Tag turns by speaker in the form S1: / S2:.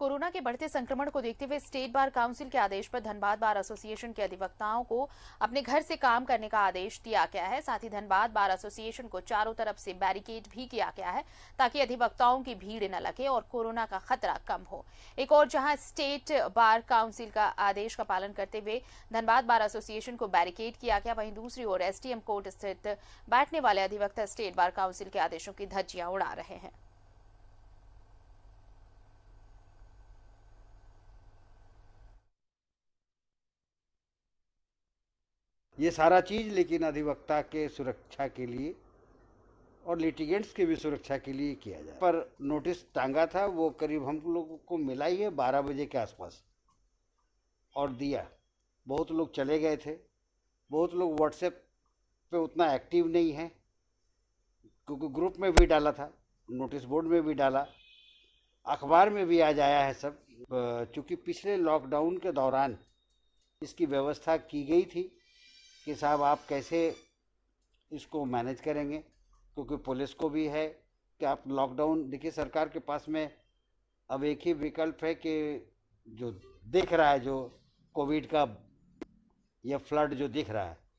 S1: corona के बढ़ते संक्रमण को देखते हुए स्टेट बार काउंसिल के आदेश पर धनबाद बार एसोसिएशन के अधिवक्ताओं को अपने घर से काम करने का आदेश दिया गया है साथ ही धनबाद बार एसोसिएशन को चारों तरफ से बैरिकेड भी किया गया है ताकि अधिवक्ताओं की भीड़ न लगे और कोरोना का खतरा कम हो एक और जहां स्टेट बार काउंसिल का आदेश का पालन करते हुए धनबाद बार एसोसिएशन को बैरिकेड किया गया वहीं दूसरी ओर एसडीएम कोर्ट स्थित बैठने वाले अधिवक्ता स्टेट बार काउंसिल के आदेशों की धज्जियां उड़ा रहे हैं
S2: ये सारा चीज़ लेकिन अधिवक्ता के सुरक्षा के लिए और लिटिगेंट्स की भी सुरक्षा के लिए किया जाए पर नोटिस टांगा था वो करीब हम लोगों को मिला ही है बारह बजे के आसपास और दिया बहुत लोग चले गए थे बहुत लोग व्हाट्सएप पे उतना एक्टिव नहीं है क्योंकि ग्रुप में भी डाला था नोटिस बोर्ड में भी डाला अखबार में भी आ जाया है सब चूँकि पिछले लॉकडाउन के दौरान इसकी व्यवस्था की गई थी कि साहब आप कैसे इसको मैनेज करेंगे क्योंकि पुलिस को भी है कि आप लॉकडाउन देखिए सरकार के पास में अब एक ही विकल्प है कि जो दिख रहा है जो कोविड का यह फ्लड जो दिख रहा है